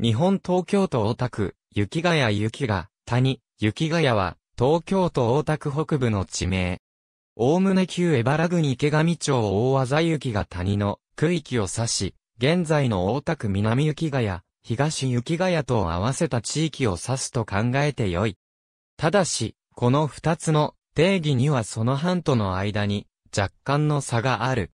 日本東京都大田区、雪ヶ谷雪が、谷、雪ヶ谷は、東京都大田区北部の地名。おおむね旧江原郡池上町大和雪が谷の区域を指し、現在の大田区南雪ヶ谷、東雪ヶ谷と合わせた地域を指すと考えてよい。ただし、この二つの定義にはその半との間に若干の差がある。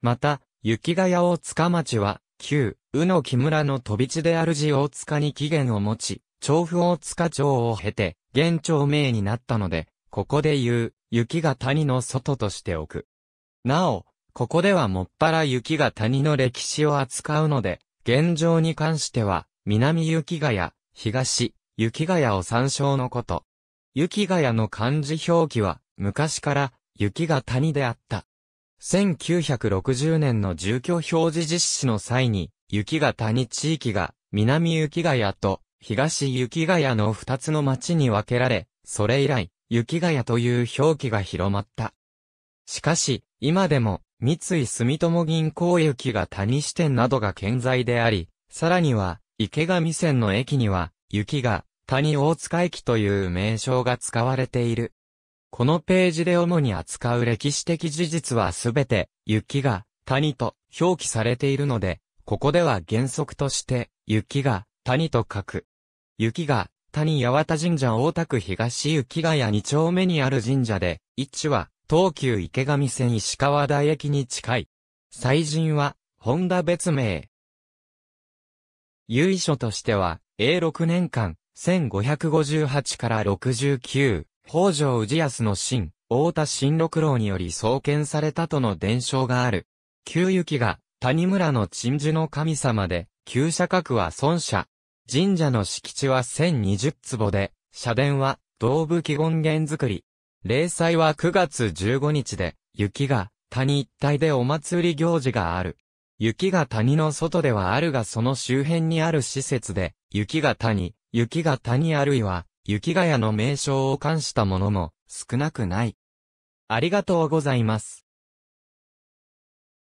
また、雪ヶ谷大塚町は旧、宇の木村の飛び地である主大塚に起源を持ち、調布大塚町を経て、現町名になったので、ここで言う、雪が谷の外としておく。なお、ここではもっぱら雪が谷の歴史を扱うので、現状に関しては、南雪ヶ谷、東、雪ヶ谷を参照のこと。雪ヶ谷の漢字表記は、昔から、雪が谷であった。1960年の住居表示実施の際に、雪が谷地域が南雪ヶ谷と東雪ヶ谷の二つの町に分けられ、それ以来、雪ヶ谷という表記が広まった。しかし、今でも、三井住友銀行雪が谷支店などが健在であり、さらには、池上線の駅には、雪が谷大塚駅という名称が使われている。このページで主に扱う歴史的事実はすべて、雪が谷と表記されているので、ここでは原則として、雪が谷と書く。雪が谷八幡神社大田区東雪ヶ谷2丁目にある神社で、位置は東急池上線石川台駅に近い。祭神は、本田別名。由緒としては、永禄年間、1558から69、北条氏康の神、大田新六郎により創建されたとの伝承がある。旧雪が谷村の鎮守の神様で、旧社格は孫社。神社の敷地は1020坪で、社殿は道部基本源作り。例祭は9月15日で、雪が谷一帯でお祭り行事がある。雪が谷の外ではあるがその周辺にある施設で、雪が谷、雪が谷あるいは、雪ヶ谷の名称を冠したものも少なくない。ありがとうございます。